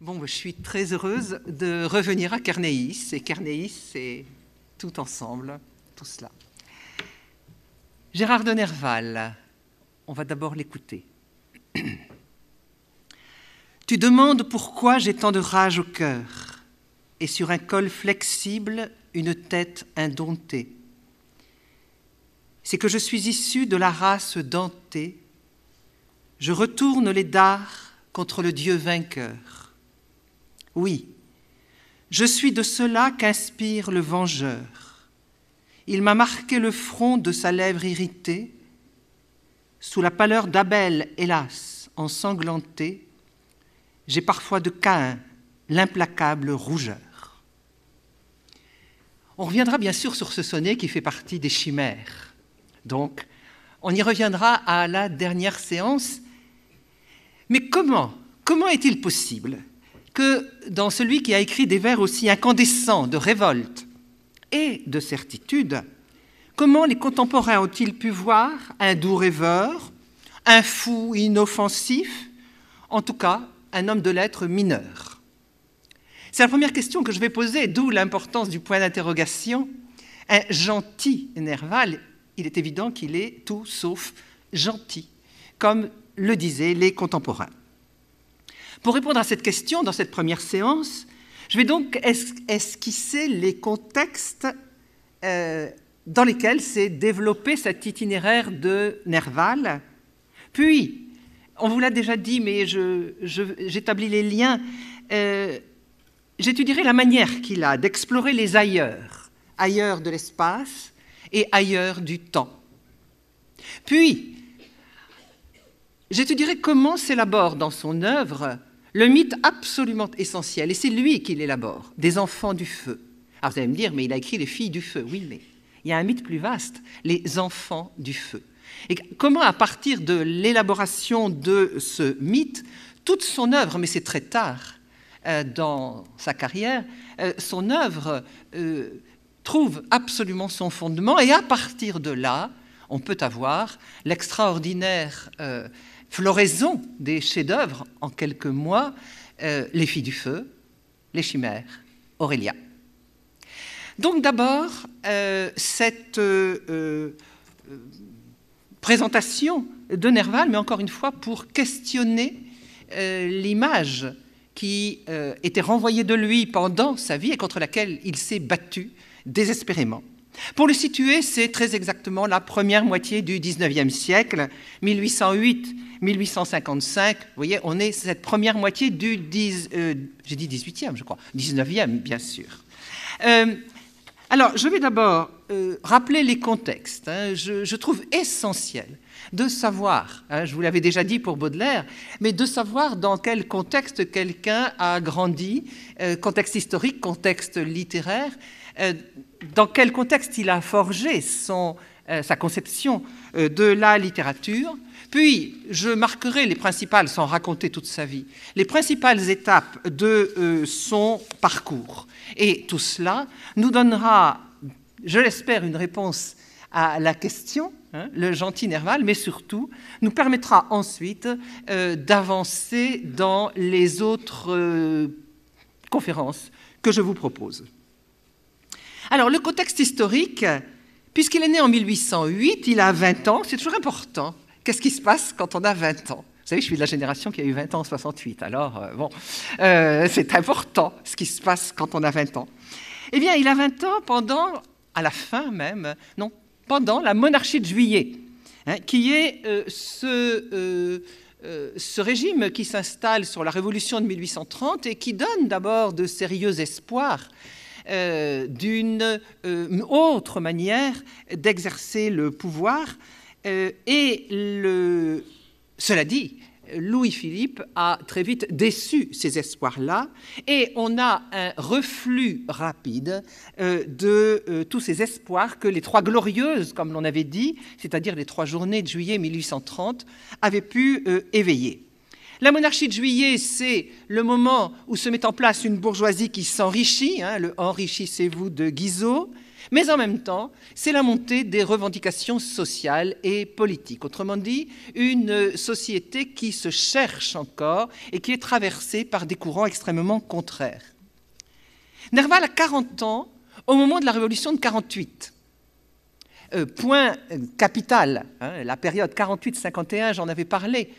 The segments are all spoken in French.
Bon, je suis très heureuse de revenir à Carnéis Et Carnéis, c'est tout ensemble, tout cela. Gérard de Nerval, on va d'abord l'écouter. Tu demandes pourquoi j'ai tant de rage au cœur, et sur un col flexible une tête indomptée. C'est que je suis issu de la race dentée. Je retourne les dards contre le Dieu vainqueur. Oui, je suis de cela qu'inspire le vengeur. Il m'a marqué le front de sa lèvre irritée. Sous la pâleur d'Abel, hélas, ensanglantée, j'ai parfois de Caïn l'implacable rougeur. On reviendra bien sûr sur ce sonnet qui fait partie des chimères. Donc, on y reviendra à la dernière séance. Mais comment Comment est-il possible que dans celui qui a écrit des vers aussi incandescents de révolte et de certitude, comment les contemporains ont-ils pu voir un doux rêveur, un fou inoffensif, en tout cas un homme de lettres mineur c'est la première question que je vais poser, d'où l'importance du point d'interrogation. Un gentil Nerval, il est évident qu'il est tout sauf gentil, comme le disaient les contemporains. Pour répondre à cette question, dans cette première séance, je vais donc esquisser les contextes euh, dans lesquels s'est développé cet itinéraire de Nerval. Puis, on vous l'a déjà dit, mais j'établis les liens. Euh, j'étudierai la manière qu'il a d'explorer les ailleurs, ailleurs de l'espace et ailleurs du temps. Puis, j'étudierai comment s'élabore dans son œuvre le mythe absolument essentiel, et c'est lui qui l'élabore, des enfants du feu. Alors vous allez me dire, mais il a écrit les filles du feu. Oui, mais il y a un mythe plus vaste, les enfants du feu. Et comment, à partir de l'élaboration de ce mythe, toute son œuvre, mais c'est très tard, euh, dans sa carrière, euh, son œuvre euh, trouve absolument son fondement et à partir de là, on peut avoir l'extraordinaire floraison des chefs-d'œuvre en quelques mois, Les filles du feu, Les chimères, Aurélia. Donc d'abord, cette présentation de Nerval, mais encore une fois pour questionner l'image qui euh, était renvoyée de lui pendant sa vie et contre laquelle il s'est battu désespérément. Pour le situer, c'est très exactement la première moitié du 19e siècle, 1808-1855. Vous voyez, on est cette première moitié du 10, euh, j'ai dit 18e, je crois, 19e, bien sûr. Euh, alors, je vais d'abord euh, rappeler les contextes. Hein. je, trouve essentiel de savoir, hein, je vous l'avais déjà dit pour Baudelaire, mais de savoir dans quel contexte quelqu'un a grandi, euh, contexte historique, contexte littéraire, euh, dans quel contexte il a forgé son, sa conception de la littérature. Puis, je marquerai les principales, sans raconter toute sa vie, les principales étapes de son parcours. Et tout cela nous donnera je l'espère, une réponse à la question, hein, hein? le gentil nerval, mais surtout nous permettra ensuite euh, d'avancer dans les autres euh, conférences que je vous propose. Alors, le contexte historique, puisqu'il est né en 1808, il a 20 ans, c'est toujours important. Qu'est-ce qui se passe quand on a 20 ans vous savez, je suis de la génération qui a eu 20 ans en 68, alors euh, bon, c'est important ce qui se passe quand on a 20 ans. Eh bien, il a 20 ans pendant à la fin même, non, pendant la monarchie de juillet, hein, qui est euh, ce, euh, euh, ce, régime qui s'installe sur la révolution de 1830 et qui donne d'abord de sérieux espoirs d'une autre manière d'exercer le pouvoir. et le, cela dit, Louis-Philippe a très vite déçu ces espoirs-là et on a un reflux rapide euh, de euh, tous ces espoirs que les Trois Glorieuses, comme l'on avait dit, c'est-à-dire les Trois Journées de juillet 1830, avaient pu euh, éveiller. La monarchie de juillet, c'est le moment où se met en place une bourgeoisie qui s'enrichit, hein, le enrichissez-vous de Guizot, mais en même temps, c'est la montée des revendications sociales et politiques. Autrement dit, une société qui se cherche encore et qui est traversée par des courants extrêmement contraires. Nerval a 40 ans au moment de la révolution de 48. Euh, point capital, hein, la période 48-51, j'en avais parlé.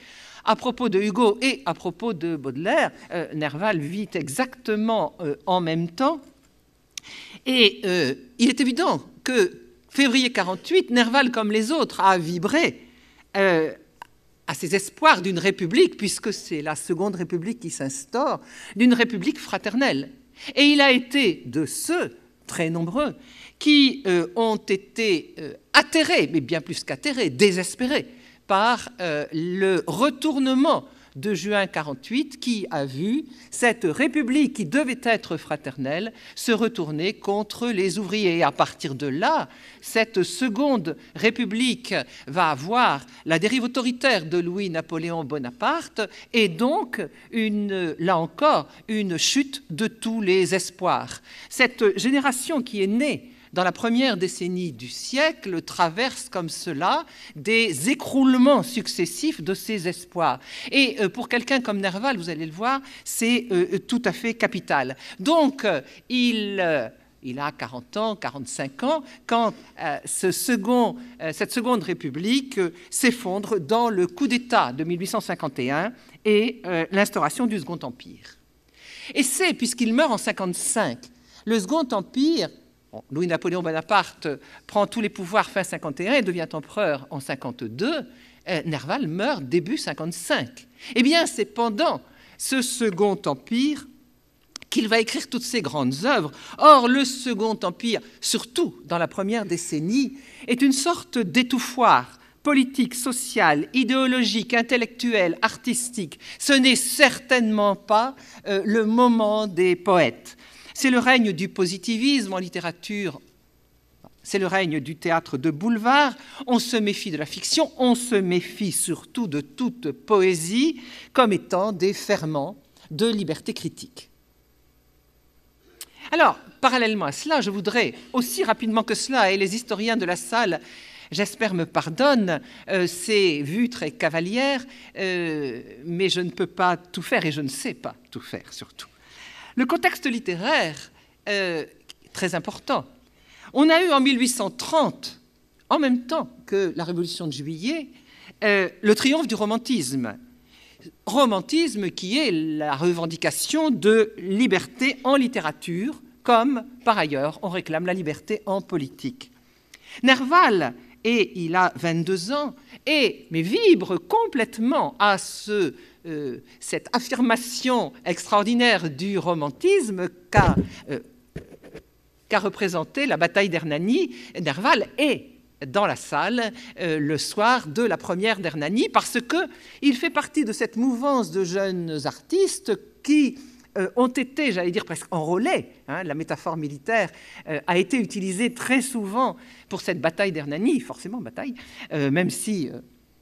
À propos de Hugo et à propos de Baudelaire, euh, Nerval vit exactement euh, en même temps et euh, il est évident que février 48, Nerval, comme les autres, a vibré euh, à ses espoirs d'une république, puisque c'est la seconde république qui s'instaure, d'une république fraternelle. Et il a été de ceux, très nombreux, qui euh, ont été atterrés, mais bien plus qu'atterrés, désespérés par le retournement de juin 48 qui a vu cette République qui devait être fraternelle se retourner contre les ouvriers. à partir de là, cette seconde République va avoir la dérive autoritaire de Louis-Napoléon Bonaparte et donc, là encore, une chute de tous les espoirs. Cette génération qui est née dans la première décennie du siècle, traverse comme cela des écroulements successifs de ses espoirs. Et euh, pour quelqu'un comme Nerval, vous allez le voir, c'est euh, euh, tout à fait capital. Donc, il il a 40 ans, 45 ans, quand cette seconde république s'effondre dans le coup d'État de 1851 et l'instauration du Second Empire. Et c'est, puisqu'il meurt en 55, le Second Empire Louis-Napoléon Bonaparte prend tous les pouvoirs fin 51 et devient empereur en 52, euh, Nerval meurt début 55. Eh bien, c'est pendant ce Second Empire qu'il va écrire toutes ses grandes œuvres. Or, le Second Empire, surtout dans la première décennie, est une sorte d'étouffoir politique, social, idéologique, intellectuelle, artistique. Ce n'est certainement pas euh, le moment des poètes. C'est le règne du positivisme en littérature. C'est le règne du théâtre de boulevard. On se méfie de la fiction, on se méfie surtout de toute poésie comme étant des ferments de liberté critique. Alors, parallèlement à cela, je voudrais, aussi rapidement que cela, et les historiens de la salle, j'espère, me pardonnent euh, ces vues très cavalières, euh, mais je ne peux pas tout faire et je ne sais pas tout faire surtout. Le contexte littéraire, euh, très important. On a eu en 1830, en même temps que la Révolution de Juillet, euh, le triomphe du romantisme. Romantisme qui est la revendication de liberté en littérature, comme par ailleurs on réclame la liberté en politique. Nerval, et il a 22 ans, et, mais vibre complètement à ce euh, cette affirmation extraordinaire du romantisme qu'a euh, représenté la bataille d'Hernani, Nerval est dans la salle euh, le soir de la première d'Hernani parce qu'il fait partie de cette mouvance de jeunes artistes qui ont été, j'allais dire, presque enrôlés. Hein, la métaphore militaire a été utilisée très souvent pour cette bataille d'Hernani, forcément bataille, même si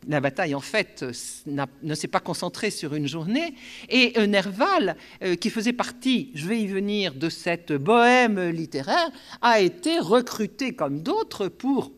la bataille, en fait, euh, ne s'est pas concentrée sur une journée. Et euh, Nerval, euh, qui faisait partie, je vais y venir, de cette bohème littéraire, a été recruté comme d'autres pour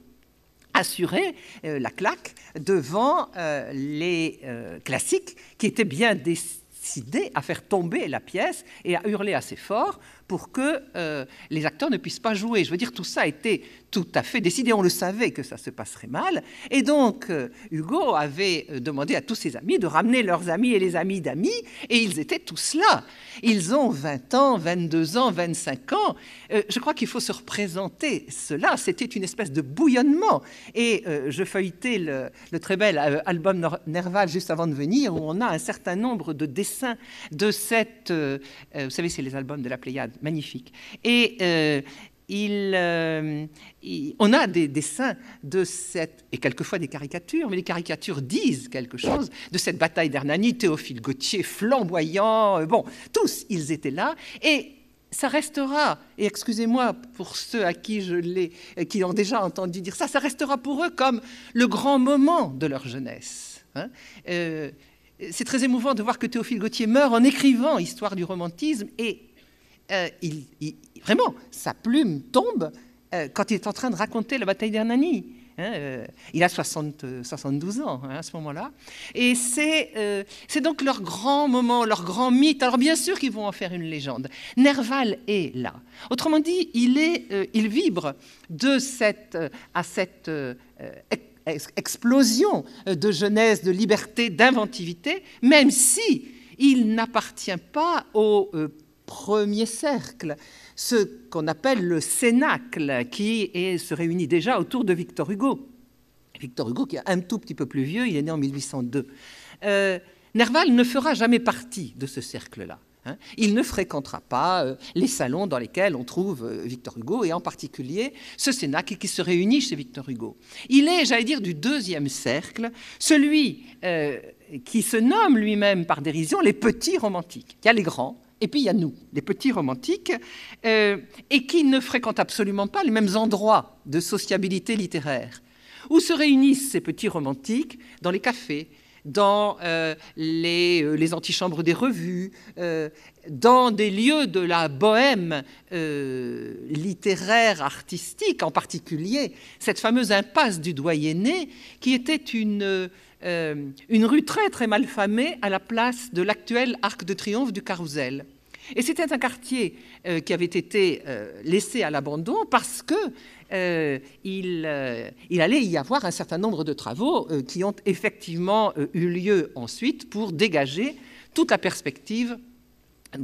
assurer la claque devant les classiques qui étaient bien décidés à faire tomber la pièce et à hurler assez fort pour que euh, les acteurs ne puissent pas jouer. Je veux dire, tout ça était tout à fait décidé. On le savait que ça se passerait mal. Et donc, euh, Hugo avait euh, demandé à tous ses amis de ramener leurs amis et les amis d'amis. Et ils étaient tous là. Ils ont 20 ans, 22 ans, 25 ans. je crois qu'il faut se représenter cela. C'était une espèce de bouillonnement. Et je feuilletais le, très bel album Nerval juste avant de venir, où on a un certain nombre de dessins de cette... vous savez, c'est les albums de la Pléiade magnifique. Et euh, euh, il, on a des dessins de cette, et quelquefois des caricatures, mais les caricatures disent quelque chose de cette bataille d'Hernani, Théophile Gautier, flamboyant, euh, bon, tous ils étaient là, et ça restera, et excusez-moi pour ceux à qui je l'ai, qui ont déjà entendu dire ça, ça restera pour eux comme le grand moment de leur jeunesse. Hein. c'est très émouvant de voir que Théophile Gautier meurt en écrivant Histoire du romantisme et euh, il, vraiment, sa plume tombe euh, quand il est en train de raconter la bataille d'Hernani. Hein, euh, il a 72 ans hein, à ce moment-là. Et c'est donc leur grand moment, leur grand mythe. Alors bien sûr qu'ils vont en faire une légende. Nerval est là. Autrement dit, il, est, il vibre de cette, à cette explosion de jeunesse, de liberté, d'inventivité, même si il n'appartient pas au premier cercle, ce qu'on appelle le cénacle, qui se réunit déjà autour de Victor Hugo. Victor Hugo, qui est un tout petit peu plus vieux, il est né en 1802. Euh, Nerval ne fera jamais partie de ce cercle-là. Hein. Il ne fréquentera pas euh, les salons dans lesquels on trouve euh, Victor Hugo, et en particulier ce cénacle qui se réunit chez Victor Hugo. Il est, j'allais dire, du deuxième cercle, celui qui se nomme lui-même par dérision les petits romantiques. Il y a les grands, et puis il y a nous, les petits romantiques, euh, et qui ne fréquentent absolument pas les mêmes endroits de sociabilité littéraire. Où se réunissent ces petits romantiques Dans les cafés, dans euh, euh, les, antichambres des revues, dans des lieux de la bohème littéraire, artistique en particulier, cette fameuse impasse du doyenné qui était une, euh, une rue très très mal famée à la place de l'actuel Arc de Triomphe du Carrousel. Et c'était un quartier euh, qui avait été euh, laissé à l'abandon parce que il, il, allait y avoir un certain nombre de travaux qui ont effectivement eu lieu ensuite pour dégager toute la perspective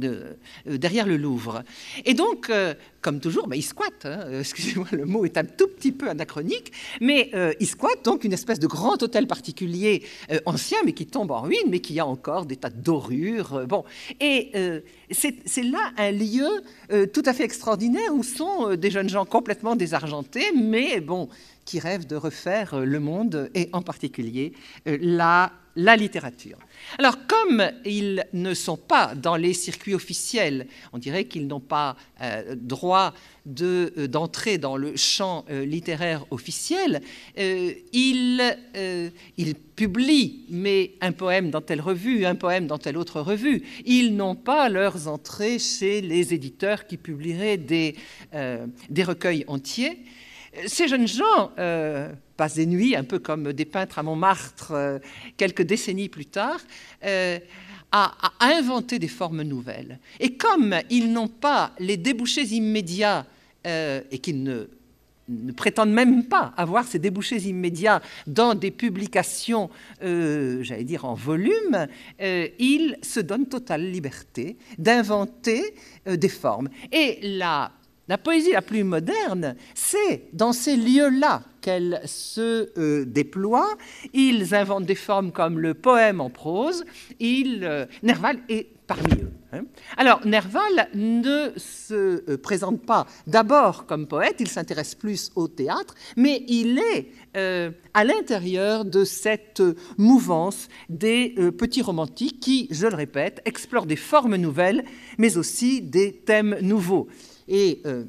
euh, derrière le Louvre. Et donc, euh, comme toujours, bah, il squatte. Hein, euh, excusez-moi, le mot est un tout petit peu anachronique, mais il squatte donc une espèce de grand hôtel particulier ancien, mais qui tombe en ruine, mais qui a encore des tas de dorures. bon, et c'est là un lieu tout à fait extraordinaire où sont des jeunes gens complètement désargentés, mais bon, qui rêvent de refaire euh, le monde et en particulier euh, la, la littérature. Alors comme ils ne sont pas dans les circuits officiels, on dirait qu'ils n'ont pas euh, droit d'entrer de, dans le champ littéraire officiel, ils, publient un poème dans telle revue, un poème dans telle autre revue. Ils n'ont pas leurs entrées chez les éditeurs qui publieraient des, des recueils entiers. Ces jeunes gens euh, passent des nuits, un peu comme des peintres à Montmartre euh, quelques décennies plus tard, euh, à, inventer des formes nouvelles. Et comme ils n'ont pas les débouchés immédiats et qu'ils ne, ne, prétendent même pas avoir ces débouchés immédiats dans des publications, j'allais dire en volume, ils se donnent totale liberté d'inventer des formes. Et la la poésie la plus moderne, c'est dans ces lieux-là qu'elle se euh, déploie. Ils inventent des formes comme le poème en prose. il euh, Nerval est parmi eux. Hein. Alors, Nerval ne se euh, présente pas d'abord comme poète, il s'intéresse plus au théâtre, mais il est à l'intérieur de cette mouvance des petits romantiques qui, je le répète, explorent des formes nouvelles, mais aussi des thèmes nouveaux. Et euh,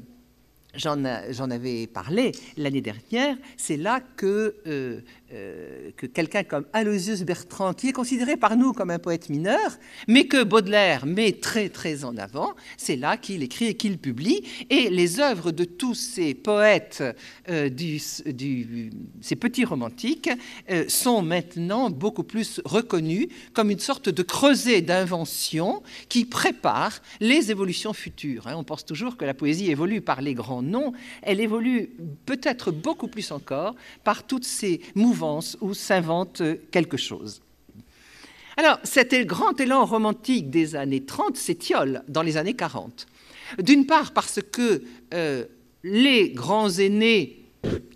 j'en avais parlé l'année dernière, c'est là que euh, euh, que quelqu'un comme Aloysius Bertrand, qui est considéré par nous comme un poète mineur, mais que Baudelaire met très très en avant, c'est là qu'il écrit et qu'il publie. Et les œuvres de tous ces poètes, euh, du, du, ces petits romantiques, euh, sont maintenant beaucoup plus reconnues comme une sorte de creuset d'invention qui prépare les évolutions futures. Hein. on pense toujours que la poésie évolue par les grands noms, elle évolue peut-être beaucoup plus encore par toutes ces mouvements ou s'invente quelque chose. Alors, cet grand élan romantique des années 30 s'étiole dans les années 40. D'une part parce que euh, les grands aînés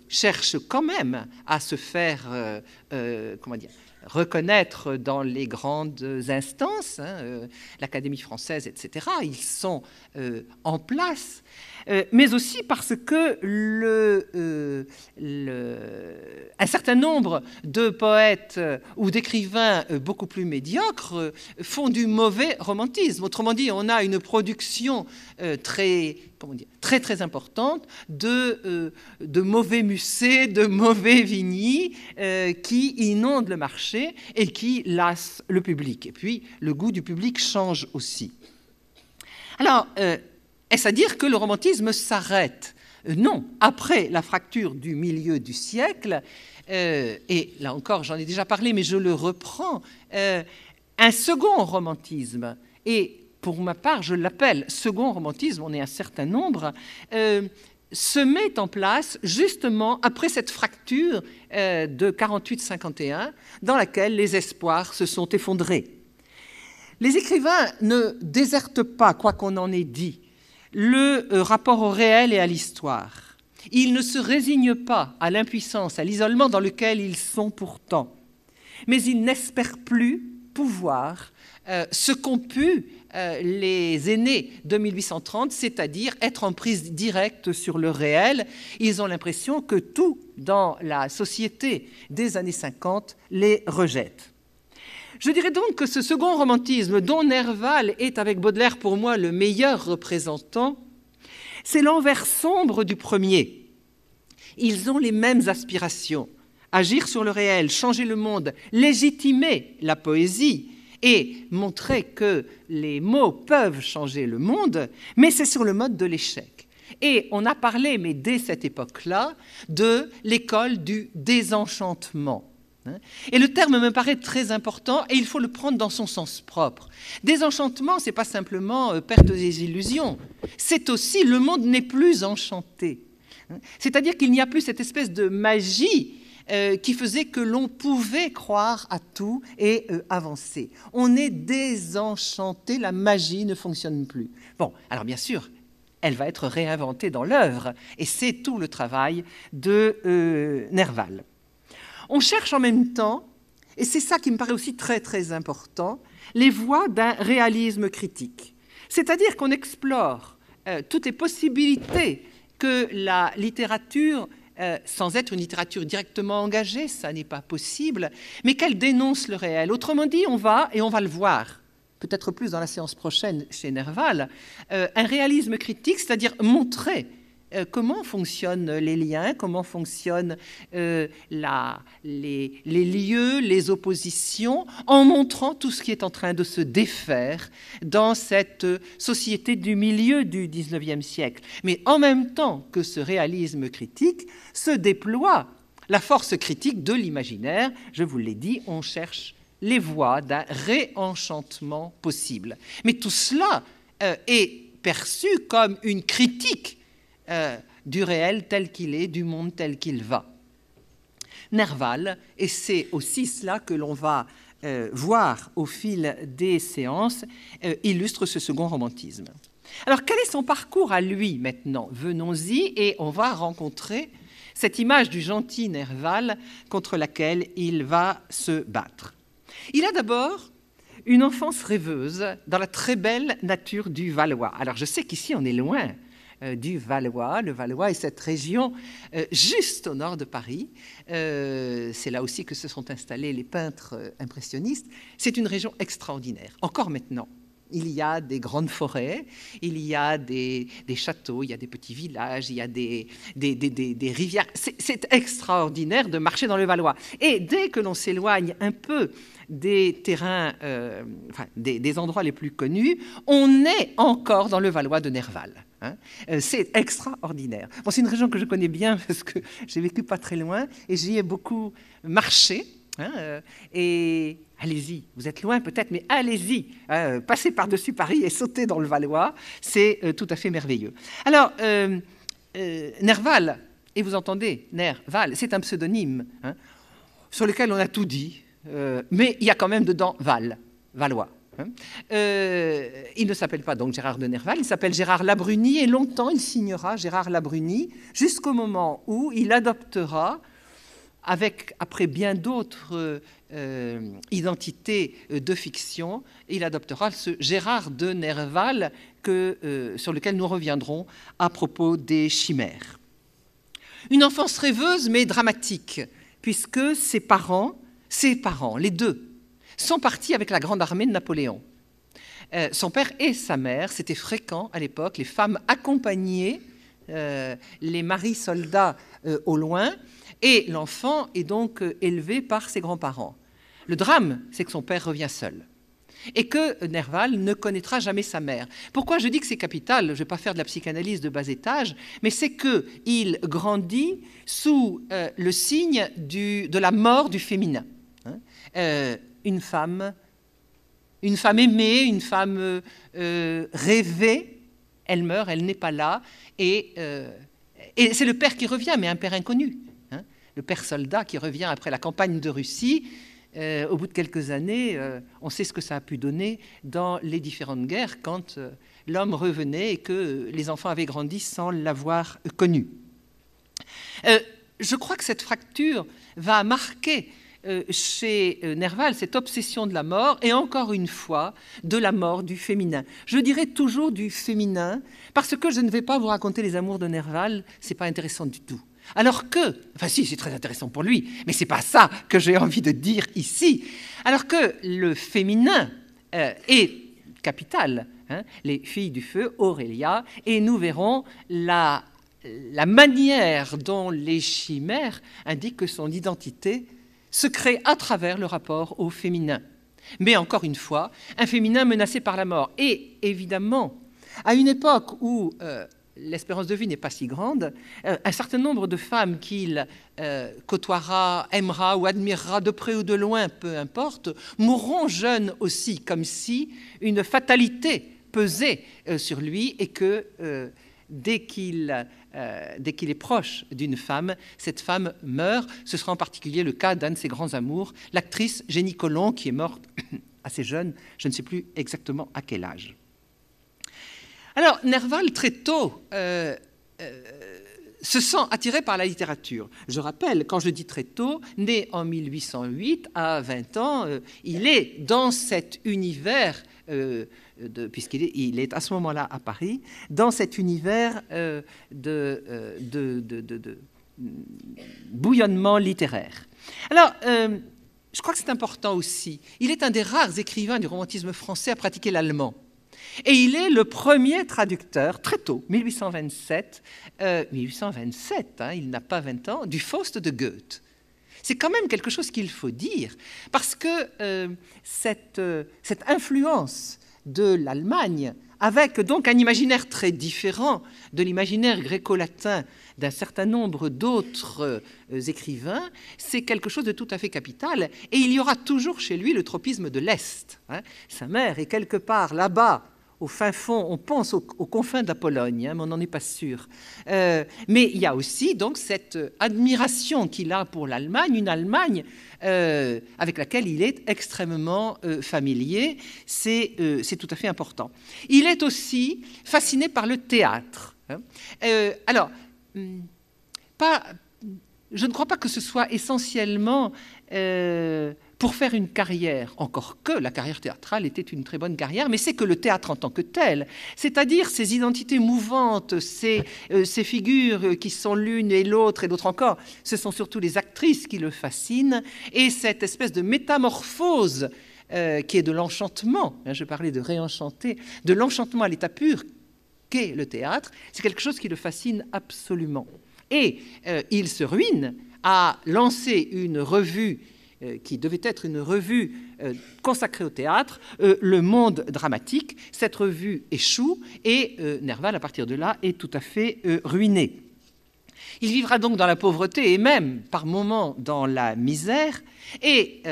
cherchent quand même à se faire, euh, euh, comment dire, reconnaître dans les grandes instances, hein, l'Académie française, etc. Ils sont en place. Euh, mais aussi parce que euh, le, un certain nombre de poètes euh, ou d'écrivains beaucoup plus médiocres font du mauvais romantisme. Autrement dit, on a une production très, comment dire, très très importante de, de mauvais Musset, de mauvais Vigny qui inondent le marché et qui lassent le public. Et puis le goût du public change aussi. Alors, est-ce à dire que le romantisme s'arrête euh, non, après la fracture du milieu du siècle, euh, et là encore j'en ai déjà parlé, mais je le reprends, euh, un second romantisme, et pour ma part je l'appelle second romantisme, on est un certain nombre, se met en place justement après cette fracture de 48-51 dans laquelle les espoirs se sont effondrés. Les écrivains ne désertent pas, quoi qu'on en ait dit, le euh, rapport au réel et à l'histoire. Ils ne se résignent pas à l'impuissance, à l'isolement dans lequel ils sont pourtant, mais ils n'espèrent plus pouvoir euh, ce qu'ont pu euh, les aînés de 1830, c'est-à-dire être en prise directe sur le réel. Ils ont l'impression que tout dans la société des années 50 les rejette. Je dirais donc que ce second romantisme, dont Nerval est avec Baudelaire pour moi le meilleur représentant, c'est l'envers sombre du premier. Ils ont les mêmes aspirations, agir sur le réel, changer le monde, légitimer la poésie et montrer que les mots peuvent changer le monde, mais c'est sur le mode de l'échec. Et on a parlé, mais dès cette époque-là, de l'école du désenchantement Hein. Et le terme me paraît très important et il faut le prendre dans son sens propre. Désenchantement, ce n'est pas simplement euh, perte des illusions, c'est aussi le monde n'est plus enchanté. Hein. C'est-à-dire qu'il n'y a plus cette espèce de magie euh, qui faisait que l'on pouvait croire à tout et euh, avancer. On est désenchanté, la magie ne fonctionne plus. Bon, alors bien sûr, elle va être réinventée dans l'œuvre, et c'est tout le travail de Nerval on cherche en même temps, et c'est ça qui me paraît aussi très très important, les voies d'un réalisme critique. C'est-à-dire qu'on explore euh, toutes les possibilités que la littérature, euh, sans être une littérature directement engagée, ça n'est pas possible, mais qu'elle dénonce le réel. Autrement dit, on va, et on va le voir, peut-être plus dans la séance prochaine chez Nerval, euh, un réalisme critique, c'est-à-dire montrer euh, comment fonctionnent les liens, comment fonctionnent euh, la, les, lieux, les oppositions, en montrant tout ce qui est en train de se défaire dans cette euh, société du milieu du XIXe siècle. Mais en même temps que ce réalisme critique se déploie la force critique de l'imaginaire, je vous l'ai dit, on cherche les voies d'un réenchantement possible. Mais tout cela est perçu comme une critique euh, du réel tel qu'il est, du monde tel qu'il va. Nerval, et c'est aussi cela que l'on va euh, voir au fil des séances, euh, illustre ce second romantisme. Alors quel est son parcours à lui maintenant Venons-y et on va rencontrer cette image du gentil Nerval contre laquelle il va se battre. Il a d'abord une enfance rêveuse dans la très belle nature du Valois. Alors je sais qu'ici on est loin euh, du Valois. Le Valois est cette région euh, juste au nord de Paris. Euh, c'est là aussi que se sont installés les peintres impressionnistes. C'est une région extraordinaire, encore maintenant. Il y a des grandes forêts, il y a des, châteaux, il y a des petits villages, il y a des, rivières. C'est extraordinaire de marcher dans le Valois. Et dès que l'on s'éloigne un peu des terrains, euh, des, endroits les plus connus, on est encore dans le Valois de Nerval. Hein. Euh, c'est extraordinaire. Bon, c'est une région que je connais bien parce que j'ai vécu pas très loin et j'y ai beaucoup marché. Hein, euh, et Allez-y, vous êtes loin peut-être, mais allez-y, euh, passez par-dessus Paris et sautez dans le Valois, c'est euh, tout à fait merveilleux. Alors, euh, Nerval, et vous entendez, Nerval, c'est un pseudonyme hein, sur lequel on a tout dit, mais il y a quand même dedans Val, Valois. Hein. il ne s'appelle pas donc Gérard de Nerval, il s'appelle Gérard Labruni et longtemps il signera Gérard Labruni jusqu'au moment où il adoptera avec, après bien d'autres euh, identités euh, de fiction, il adoptera ce Gérard de Nerval euh, sur lequel nous reviendrons à propos des chimères. Une enfance rêveuse mais dramatique, puisque ses parents, ses parents, les deux, sont partis avec la grande armée de Napoléon. son père et sa mère, c'était fréquent à l'époque, les femmes accompagnaient les maris soldats au loin, et l'enfant est donc euh, élevé par ses grands-parents. Le drame, c'est que son père revient seul et que Nerval ne connaîtra jamais sa mère. Pourquoi je dis que c'est capital Je ne vais pas faire de la psychanalyse de bas étage, mais c'est qu'il grandit sous euh, le signe de la mort du féminin. Hein. Euh, une femme, une femme aimée, une femme rêvée, elle meurt, elle n'est pas là, et c'est le père qui revient, mais un père inconnu le père soldat qui revient après la campagne de Russie. Euh, au bout de quelques années, euh, on sait ce que ça a pu donner dans les différentes guerres quand euh, l'homme revenait et que les enfants avaient grandi sans l'avoir connu. je crois que cette fracture va marquer chez Nerval cette obsession de la mort et encore une fois de la mort du féminin. Je dirais toujours du féminin parce que je ne vais pas vous raconter les amours de Nerval, c'est pas intéressant du tout. Alors que, enfin si, c'est très intéressant pour lui, mais c'est pas ça que j'ai envie de dire ici. Alors que le féminin euh, est capital, hein, les filles du feu, Aurélia, et nous verrons la, manière dont les chimères indiquent que son identité se crée à travers le rapport au féminin. Mais encore une fois, un féminin menacé par la mort. Et évidemment, à une époque où euh, l'espérance de vie n'est pas si grande, euh, un certain nombre de femmes qu'il euh, côtoiera, aimera ou admirera de près ou de loin, peu importe, mourront jeunes aussi, comme si une fatalité pesait euh, sur lui et que dès qu'il dès qu'il est proche d'une femme, cette femme meurt. Ce sera en particulier le cas d'un de ses grands amours, l'actrice Jenny Colon, qui est morte assez jeune, je ne sais plus exactement à quel âge. Alors, Nerval, très tôt, euh, euh, se sent attiré par la littérature. Je rappelle, quand je dis très tôt, né en 1808, à 20 ans, euh, il est dans cet univers, puisqu'il est, à ce moment-là à Paris, dans cet univers de, bouillonnement littéraire. Alors, je crois que c'est important aussi. Il est un des rares écrivains du romantisme français à pratiquer l'allemand. Et il est le premier traducteur, très tôt, 1827, 1827, euh, hein, il n'a pas 20 ans, du Faust de Goethe. C'est quand même quelque chose qu'il faut dire, parce que euh, euh, cette, influence de l'Allemagne, avec donc un imaginaire très différent de l'imaginaire gréco-latin d'un certain nombre d'autres écrivains, c'est quelque chose de tout à fait capital. Et il y aura toujours chez lui le tropisme de l'Est. Hein. Sa mère est quelque part là-bas, au fin fond, on pense aux, confins de la Pologne, hein, mais on n'en est pas sûr. Euh, mais il y a aussi donc cette euh, admiration qu'il a pour l'Allemagne, une Allemagne euh, avec laquelle il est extrêmement familier. C'est tout à fait important. Il est aussi fasciné par le théâtre. Hein. alors, hmm, pas, je ne crois pas que ce soit essentiellement pour faire une carrière, encore que la carrière théâtrale était une très bonne carrière, mais c'est que le théâtre en tant que tel, c'est-à-dire ces identités mouvantes, ces, euh, figures qui sont l'une et l'autre et d'autres encore, ce sont surtout les actrices qui le fascinent, et cette espèce de métamorphose euh, qui est de l'enchantement, hein, je parlais de réenchanter, de l'enchantement à l'état pur qu'est le théâtre, c'est quelque chose qui le fascine absolument. Et euh, il se ruine à lancer une revue euh, qui devait être une revue euh, consacrée au théâtre, euh, Le Monde dramatique. Cette revue échoue et Nerval, à partir de là, est tout à fait ruiné. Il vivra donc dans la pauvreté et même par moments dans la misère et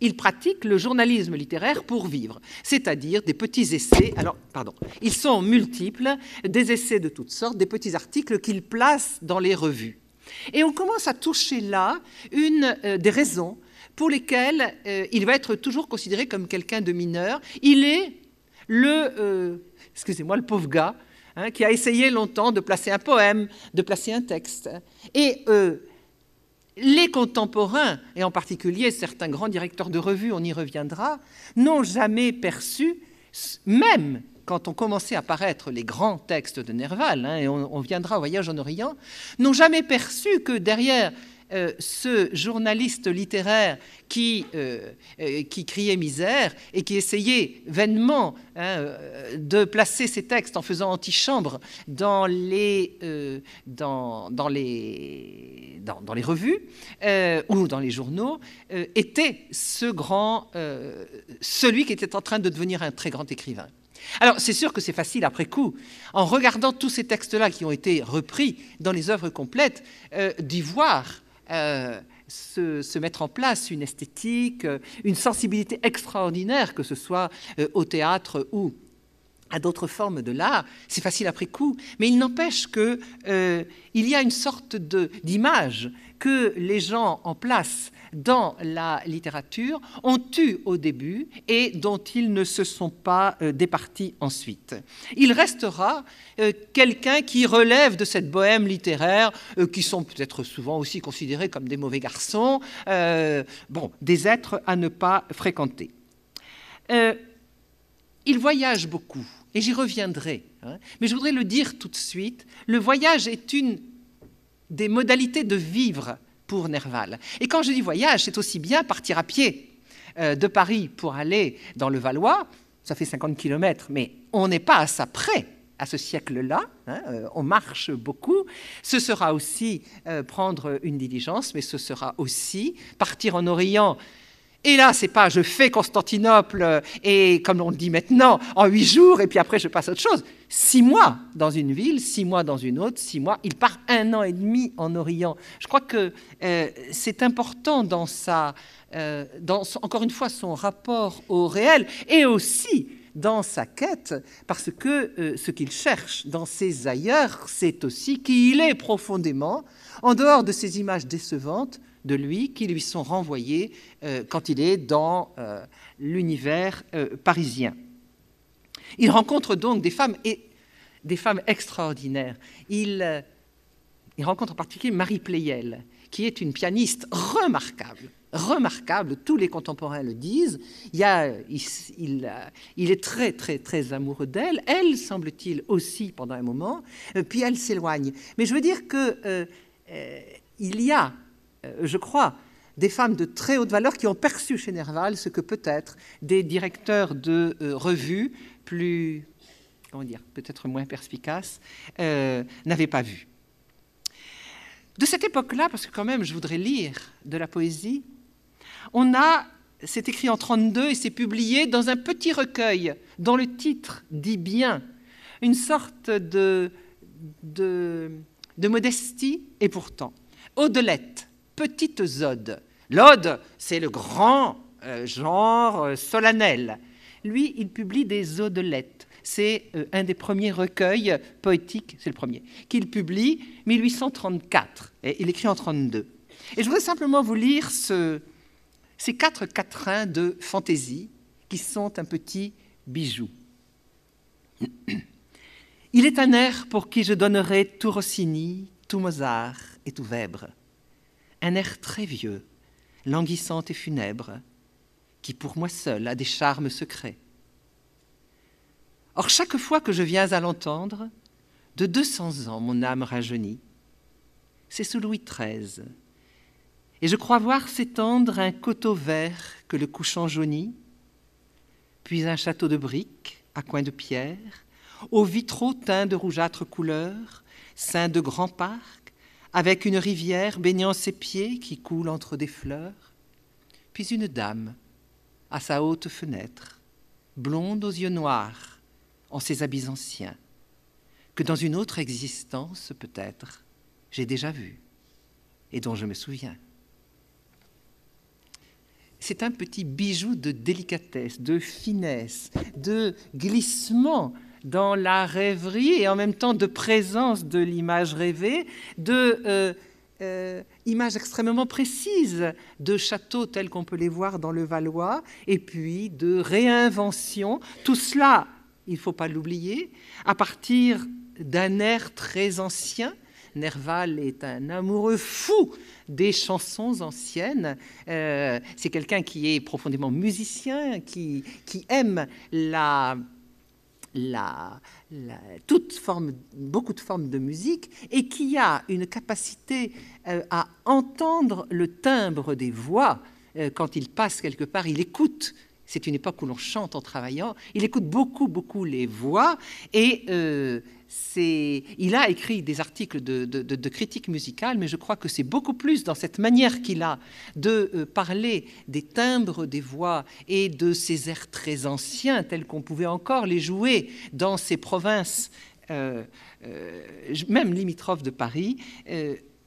il pratique le journalisme littéraire pour vivre, c'est-à-dire des petits essais, alors pardon, ils sont multiples, des essais de toutes sortes, des petits articles qu'il place dans les revues. Et on commence à toucher là une des raisons pour lesquels euh, il va être toujours considéré comme quelqu'un de mineur. Il est le, euh, excusez-moi, le pauvre gars hein, qui a essayé longtemps de placer un poème, de placer un texte. Et euh, les contemporains, et en particulier certains grands directeurs de revues, on y reviendra, n'ont jamais perçu, même quand ont commencé à paraître les grands textes de Nerval, hein, et on, on viendra au Voyage en Orient, n'ont jamais perçu que derrière euh, ce journaliste littéraire euh, euh, qui, criait misère et qui essayait vainement hein, de placer ses textes en faisant antichambre dans les, dans, les, dans, les revues ou dans les journaux, était ce grand, celui qui était en train de devenir un très grand écrivain. Alors, c'est sûr que c'est facile après coup, en regardant tous ces textes-là qui ont été repris dans les œuvres complètes, d'y voir euh, se, mettre en place une esthétique, euh, une sensibilité extraordinaire, que ce soit euh, au théâtre ou à d'autres formes de l'art, c'est facile après coup, mais il n'empêche qu'il y a une sorte d'image que les gens en place dans la littérature ont eu au début et dont ils ne se sont pas euh, départis ensuite. Il restera euh, quelqu'un qui relève de cette bohème littéraire, euh, qui sont peut-être souvent aussi considérés comme des mauvais garçons, bon, des êtres à ne pas fréquenter. il voyage beaucoup, et j'y reviendrai, hein, mais je voudrais le dire tout de suite, le voyage est une des modalités de vivre pour Nerval. Et quand je dis voyage, c'est aussi bien partir à pied euh, de Paris pour aller dans le Valois, ça fait 50 km, mais on n'est pas à ça près à ce siècle-là, hein, euh, on marche beaucoup, ce sera aussi euh, prendre une diligence, mais ce sera aussi partir en Orient et là, c'est pas je fais Constantinople euh, et comme on le dit maintenant, en huit jours et puis après je passe à autre chose. Six mois dans une ville, six mois dans une autre, six mois. Il part un an et demi en Orient. Je crois que euh, c'est important dans sa, euh, encore une fois son rapport au réel et aussi dans sa quête, parce que ce qu'il cherche dans ses ailleurs, c'est aussi qu'il est profondément, en dehors de ces images décevantes, de lui qui lui sont renvoyés euh, quand il est dans euh, l'univers euh, parisien. Il rencontre donc des femmes, et, des femmes extraordinaires. Il, rencontre en particulier Marie Pleyel, qui est une pianiste remarquable remarquable, tous les contemporains le disent. Il, est très, très, très amoureux d'elle. Elle, semble-t-il, aussi pendant un moment, puis elle s'éloigne. Mais je veux dire que il y a euh, je crois, des femmes de très haute valeur qui ont perçu chez Nerval ce que peut-être des directeurs de euh, revues plus, comment dire, peut-être moins perspicaces, euh, n'avaient pas vu. De cette époque-là, parce que quand même je voudrais lire de la poésie, on a, c'est écrit en 1932 et c'est publié dans un petit recueil dont le titre dit bien une sorte de, modestie et pourtant, Odelette, petites odes. L'ode, c'est le grand euh, genre euh, solennel. Lui, il publie des odelettes. C'est euh, un des premiers recueils poétiques, c'est le premier, qu'il publie 1834. Et il écrit en 32. Et je voudrais simplement vous lire ces quatre quatrains de fantaisie qui sont un petit bijou. Il est un air pour qui je donnerai tout Rossini, tout Mozart et tout Weber un air très vieux, languissant et funèbre, qui pour moi seul a des charmes secrets. Or chaque fois que je viens à l'entendre, de deux cents ans mon âme rajeunit. C'est sous Louis XIII, et je crois voir s'étendre un coteau vert que le couchant jaunit, puis un château de briques à coins de pierre, aux vitraux teints de rougeâtres couleur, sein de grands parcs, avec une rivière baignant ses pieds qui coule entre des fleurs, puis une dame à sa haute fenêtre, blonde aux yeux noirs, en ses habits anciens, que dans une autre existence peut-être j'ai déjà vue et dont je me souviens. C'est un petit bijou de délicatesse, de finesse, de glissement dans la rêverie et en même temps de présence de l'image rêvée, de euh, euh, images extrêmement précises de châteaux tels qu'on peut les voir dans le Valois, et puis de réinvention. Tout cela, il ne faut pas l'oublier, à partir d'un air très ancien. Nerval est un amoureux fou des chansons anciennes. Euh, c'est quelqu'un qui est profondément musicien, qui, qui aime la, la, toute beaucoup de formes de musique et qui a une capacité euh, à entendre le timbre des voix euh, quand il passe quelque part, il écoute c'est une époque où l'on chante en travaillant. Il écoute beaucoup, beaucoup les voix et euh, il a écrit des articles de, de, de, critique musicale, mais je crois que c'est beaucoup plus dans cette manière qu'il a de euh, parler des timbres des voix et de ces airs très anciens tels qu'on pouvait encore les jouer dans ces provinces, euh, euh, même limitrophes de Paris.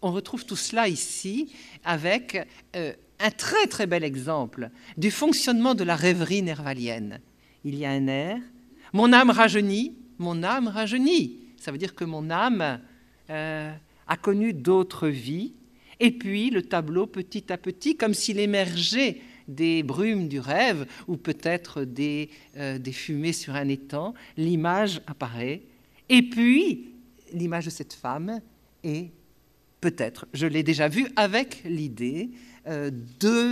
On retrouve tout cela ici avec euh, un très très bel exemple du fonctionnement de la rêverie nervalienne. Il y a un air, mon âme rajeunit, mon âme rajeunit. Ça veut dire que mon âme euh, a connu d'autres vies. Et puis le tableau petit à petit, comme s'il émergeait des brumes du rêve ou peut-être des euh, fumées sur un étang, l'image apparaît. Et puis l'image de cette femme est peut-être, je l'ai déjà vu, avec l'idée euh,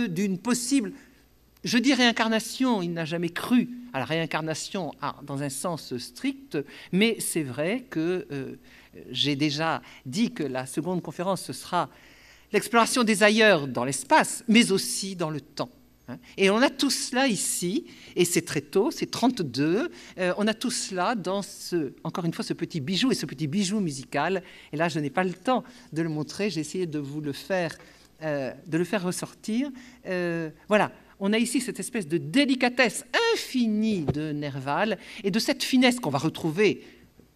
d'une possible, je dis réincarnation, il n'a jamais cru à la réincarnation ah, dans un sens strict, mais c'est vrai que euh, j'ai déjà dit que la seconde conférence, ce sera l'exploration des ailleurs dans l'espace, mais aussi dans le temps. Hein. Et on a tout cela ici, et c'est très tôt, c'est 32, euh, on a tout cela dans ce, encore une fois, ce petit bijou et ce petit bijou musical. Et là, je n'ai pas le temps de le montrer, j'ai essayé de vous le faire, euh, de le faire ressortir. Euh, voilà, on a ici cette espèce de délicatesse infinie de Nerval et de cette finesse qu'on va retrouver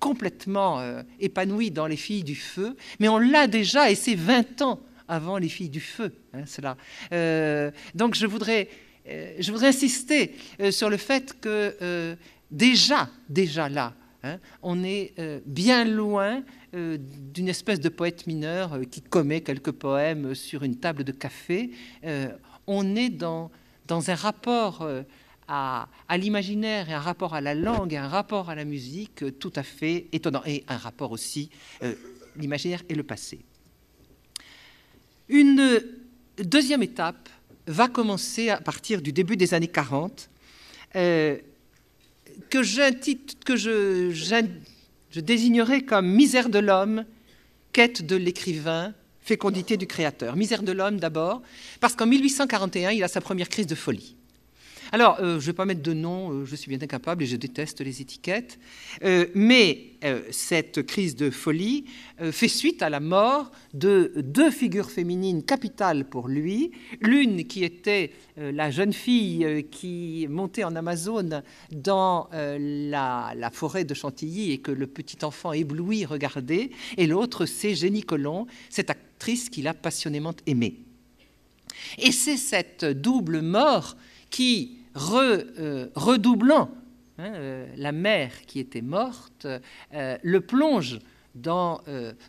complètement épanouie dans Les filles du feu, mais on l'a déjà, et c'est 20 ans avant les filles du feu. Hein, cela. Euh, donc je voudrais, euh, je voudrais insister euh, sur le fait que déjà, déjà là, hein, on est bien loin d'une espèce de poète mineur qui commet quelques poèmes sur une table de café. on est dans, dans un rapport à, à l'imaginaire et un rapport à la langue, et un rapport à la musique tout à fait étonnant, et un rapport aussi, l'imaginaire et le passé. Une deuxième étape va commencer à partir du début des années 40, euh, que, que je, je désignerai comme misère de l'homme, quête de l'écrivain, fécondité du créateur. Misère de l'homme d'abord, parce qu'en 1841, il a sa première crise de folie. Alors, euh, je ne vais pas mettre de nom, euh, je suis bien incapable et je déteste les étiquettes, euh, mais cette crise de folie fait suite à la mort de deux figures féminines capitales pour lui, l'une qui était la jeune fille qui montait en Amazone dans la, forêt de Chantilly et que le petit enfant ébloui regardait, et l'autre c'est Jenny Colomb, cette actrice qu'il a passionnément aimée. Et c'est cette double mort qui euh, redoublant hein, euh, la mère qui était morte, euh, le plonge dans,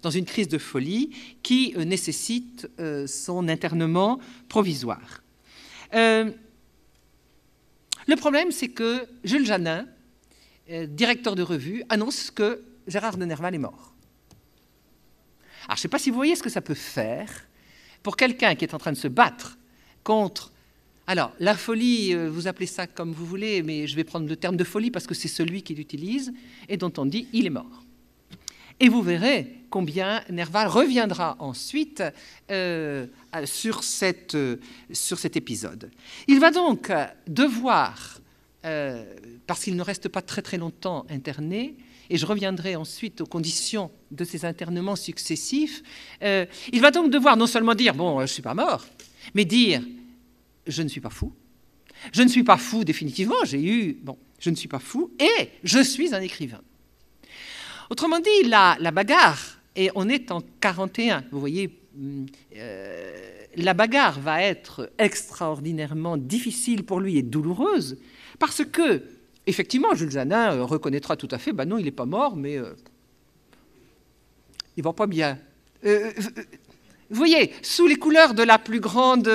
dans, une crise de folie qui nécessite son internement provisoire. le problème, c'est que Jules Janin, directeur de revue, annonce que Gérard de Nerval est mort. Alors, je ne sais pas si vous voyez ce que ça peut faire pour quelqu'un qui est en train de se battre contre alors, la folie, euh, vous appelez ça comme vous voulez, mais je vais prendre le terme de folie parce que c'est celui qui l'utilise et dont on dit il est mort. Et vous verrez combien Nerval reviendra ensuite euh, euh, sur, cet épisode. Il va donc devoir, parce qu'il ne reste pas très très longtemps interné, et je reviendrai ensuite aux conditions de ces internements successifs, il va donc devoir non seulement dire, bon, je ne suis pas mort, mais dire, je ne suis pas fou. Je ne suis pas fou définitivement, j'ai eu... Bon, je ne suis pas fou et je suis un écrivain. Autrement dit, la, la bagarre, et on est en 41, vous voyez, mm, euh, la bagarre va être extraordinairement difficile pour lui et douloureuse, parce que, effectivement, Jules Janin euh, reconnaîtra tout à fait, ben non, il n'est pas mort, mais euh, il ne va pas bien. vous voyez, sous les couleurs de la plus grande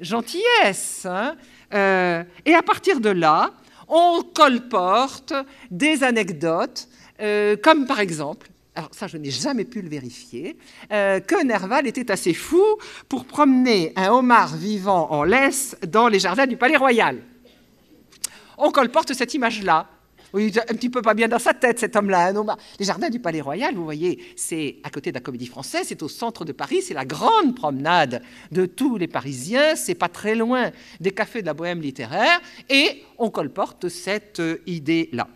gentillesse. Hein. Euh, et à partir de là, on colporte des anecdotes, euh, comme par exemple, alors ça je n'ai jamais pu le vérifier, euh, que Nerval était assez fou pour promener un homard vivant en laisse dans les jardins du Palais Royal. On colporte cette image-là. Oui, un petit peu pas bien dans sa tête, cet homme-là. Hein, bah, les jardins du Palais Royal, vous voyez, c'est à côté de la Comédie Française, c'est au centre de Paris, c'est la grande promenade de tous les Parisiens, c'est pas très loin des cafés de la bohème littéraire, et on colporte cette euh, idée-là.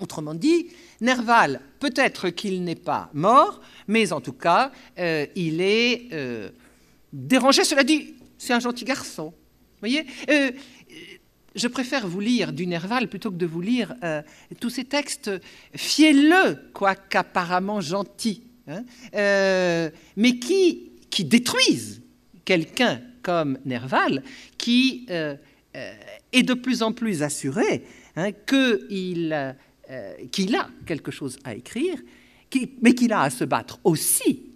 Autrement dit, Nerval, peut-être qu'il n'est pas mort, mais en tout cas, euh, il est euh, dérangé. Cela dit, c'est un gentil garçon. Vous voyez je préfère vous lire du Nerval plutôt que de vous lire euh, tous ces textes. fielleux, le quoique apparemment hein. euh, mais qui, détruisent quelqu'un comme Nerval, qui euh, est de plus en plus assuré hein, qu'il a quelque chose à écrire, mais qu'il a à se battre aussi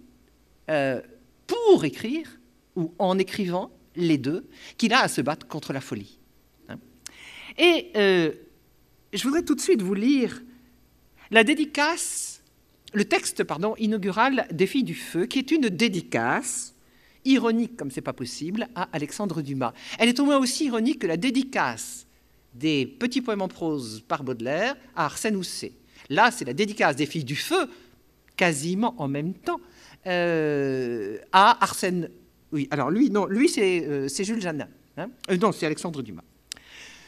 pour écrire, ou en écrivant les deux, qu'il a à se battre contre la folie. Et euh, je voudrais tout de suite vous lire la dédicace, le texte pardon, inaugural des Filles du Feu, qui est une dédicace ironique comme c'est pas possible à Alexandre Dumas. Elle est au moins aussi ironique que la dédicace des petits poèmes en prose par Baudelaire à Arsène Housset. Là, c'est la dédicace des Filles du Feu, quasiment en même temps, euh, à Arsène. Oui, alors lui, non, lui c'est euh, Jules Janin. Hein. non, c'est Alexandre Dumas.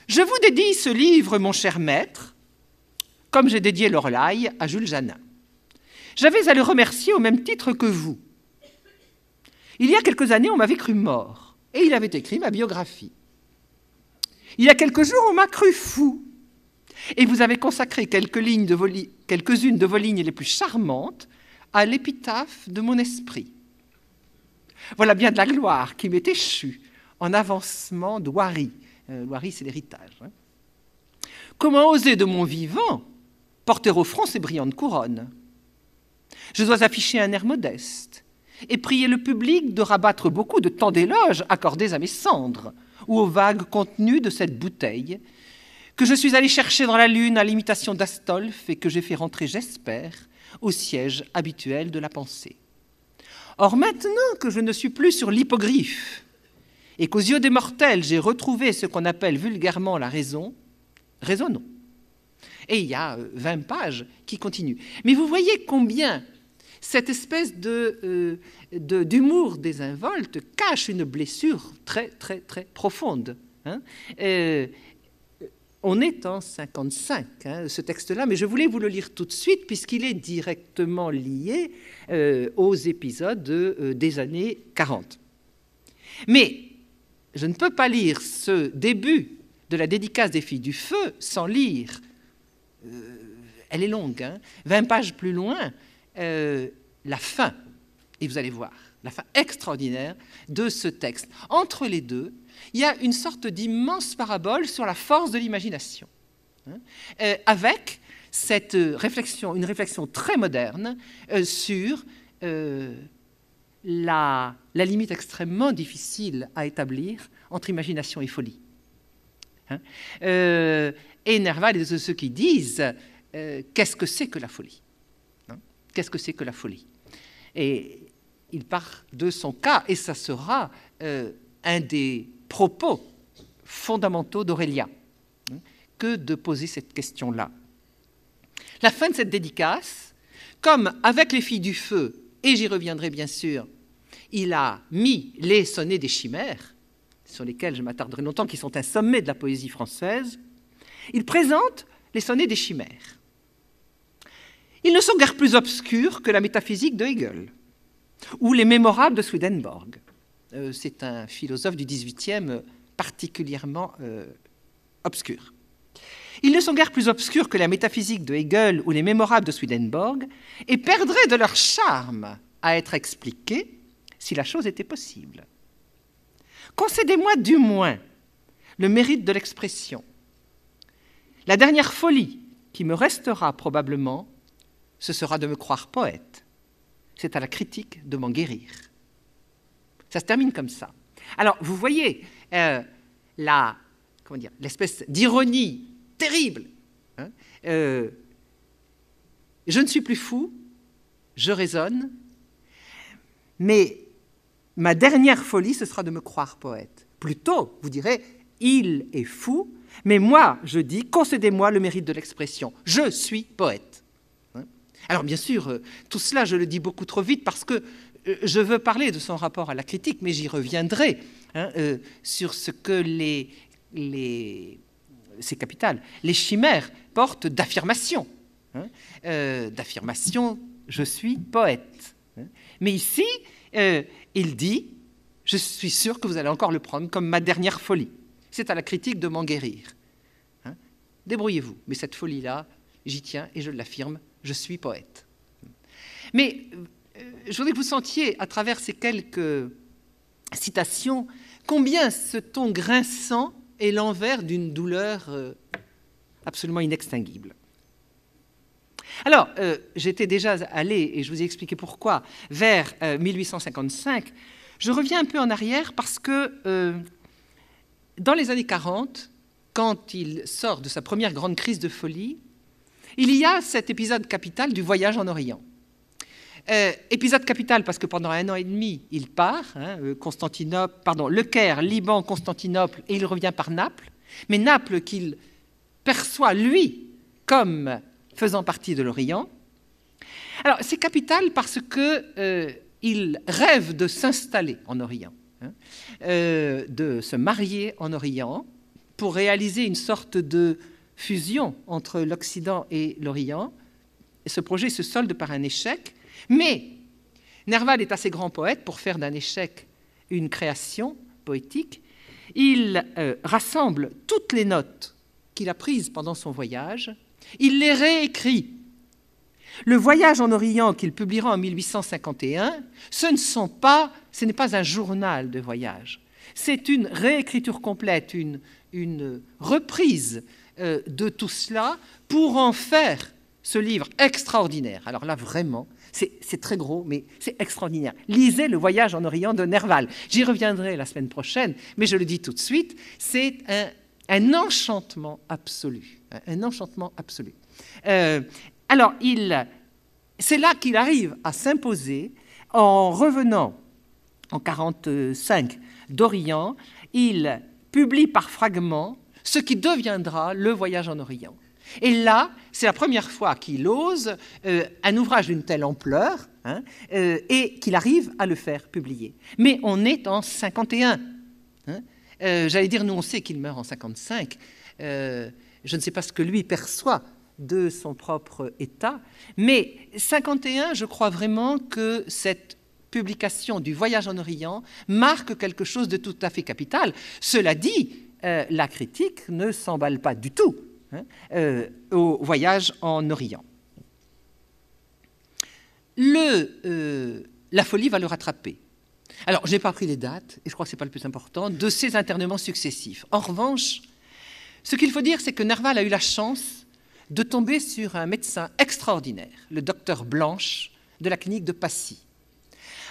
Je vous dédie ce livre, mon cher maître, comme j'ai dédié l'Orlaille à Jules Janin. J'avais à le remercier au même titre que vous. Il y a quelques années, on m'avait cru mort, et il avait écrit ma biographie. Il y a quelques jours, on m'a cru fou, et vous avez consacré quelques-unes de, quelques de vos lignes les plus charmantes à l'épitaphe de mon esprit. Voilà bien de la gloire qui m'est échue en avancement doirie. Euh, Loiris, c'est l'héritage. Hein. Comment oser de mon vivant porter au front ces brillantes couronnes Je dois afficher un air modeste et prier le public de rabattre beaucoup de temps d'éloges accordés à mes cendres ou aux vagues contenues de cette bouteille que je suis allé chercher dans la lune à l'imitation d'Astolphe et que j'ai fait rentrer, j'espère, au siège habituel de la pensée. Or maintenant que je ne suis plus sur l'hippogriffe, et qu'aux yeux des mortels, j'ai retrouvé ce qu'on appelle vulgairement la raison, raisonnons. Et il y a 20 euh, pages qui continuent. Mais vous voyez combien cette espèce de, euh, de, d'humour désinvolte cache une blessure très, très, très profonde. Hein. Euh, on est en 55, hein, ce texte-là, mais je voulais vous le lire tout de suite puisqu'il est directement lié aux épisodes des années 40. Mais je ne peux pas lire ce début de la dédicace des filles du feu sans lire. Euh, elle est longue, 20 hein, pages plus loin, euh, la fin. Et vous allez voir la fin extraordinaire de ce texte. Entre les deux, il y a une sorte d'immense parabole sur la force de l'imagination, hein, euh, avec cette réflexion, une réflexion très moderne sur la, limite extrêmement difficile à établir entre imagination et folie. Hein. Euh, et Nerval est de ceux qui disent euh, qu'est-ce que c'est que la folie hein. Qu'est-ce que c'est que la folie Et il part de son cas, et ça sera euh, un des propos fondamentaux d'Aurélia, hein, que de poser cette question-là. La fin de cette dédicace, comme avec les filles du feu, et j'y reviendrai bien sûr, il a mis les sonnets des chimères, sur lesquels je m'attarderai longtemps, qui sont un sommet de la poésie française, il présente les sonnets des chimères. Ils ne sont guère plus obscurs que la métaphysique de Hegel ou les mémorables de Swedenborg. Euh, c'est un philosophe du XVIIIe particulièrement euh, obscur. Ils ne sont guère plus obscurs que la métaphysique de Hegel ou les mémorables de Swedenborg, et perdraient de leur charme à être expliqués si la chose était possible. Concédez-moi du moins le mérite de l'expression. La dernière folie qui me restera probablement, ce sera de me croire poète. C'est à la critique de m'en guérir. Ça se termine comme ça. Alors, vous voyez euh, l'espèce d'ironie terrible. Hein. Euh, je ne suis plus fou, je raisonne, mais ma dernière folie, ce sera de me croire poète. Plutôt, vous direz, il est fou, mais moi, je dis, concédez-moi le mérite de l'expression. Je suis poète. Hein. Alors bien sûr, euh, tout cela, je le dis beaucoup trop vite parce que euh, je veux parler de son rapport à la critique, mais j'y reviendrai hein, sur ce que les, les c'est capital. Les chimères portent d'affirmation. Hein? Euh, d'affirmation, je suis poète. Hein? Mais ici, euh, il dit, je suis sûr que vous allez encore le prendre comme ma dernière folie. C'est à la critique de m'en guérir. Hein? Débrouillez-vous. Mais cette folie-là, j'y tiens et je l'affirme, je suis poète. Mais euh, je voudrais que vous sentiez, à travers ces quelques citations, combien ce ton grinçant et l'envers d'une douleur euh, absolument inextinguible. Alors, euh, j'étais déjà allé, et je vous ai expliqué pourquoi, vers 1855. Euh, je reviens un peu en arrière parce que dans les années 40, quand il sort de sa première grande crise de folie, il y a cet épisode capital du voyage en Orient. Euh, épisode capital parce que pendant un an et demi, il part, hein, euh, Constantinople, pardon, Le Caire, Liban, Constantinople, et il revient par Naples. Mais Naples qu'il perçoit, lui, comme faisant partie de l'Orient. Alors, c'est capital parce que euh, il rêve de s'installer en Orient, hein, de se marier en Orient pour réaliser une sorte de fusion entre l'Occident et l'Orient. Ce projet se solde par un échec mais Nerval est assez grand poète pour faire d'un échec une création poétique. Il euh, rassemble toutes les notes qu'il a prises pendant son voyage, il les réécrit. Le voyage en Orient qu'il publiera en 1851, ce ne sont pas, ce n'est pas un journal de voyage, c'est une réécriture complète, une, reprise euh, de tout cela pour en faire ce livre extraordinaire. Alors là, vraiment, c'est très gros, mais c'est extraordinaire. Lisez Le Voyage en Orient de Nerval. J'y reviendrai la semaine prochaine, mais je le dis tout de suite, c'est un, enchantement absolu. Un enchantement absolu. Euh, alors, c'est là qu'il arrive à s'imposer en revenant en 1945 d'Orient. Il publie par fragments ce qui deviendra le voyage en Orient. Et là, c'est la première fois qu'il ose euh, un ouvrage d'une telle ampleur hein, euh, et qu'il arrive à le faire publier. Mais on est en 51. Hein. Euh, j'allais dire, nous on sait qu'il meurt en 55. je ne sais pas ce que lui perçoit de son propre état, mais 51, je crois vraiment que cette publication du Voyage en Orient marque quelque chose de tout à fait capital. Cela dit, la critique ne s'emballe pas du tout Hein, euh, au voyage en Orient. Euh, la folie va le rattraper. Alors, je n'ai pas pris les dates, et je crois que ce n'est pas le plus important, de ces internements successifs. En revanche, ce qu'il faut dire, c'est que Nerval a eu la chance de tomber sur un médecin extraordinaire, le docteur Blanche de la clinique de Passy.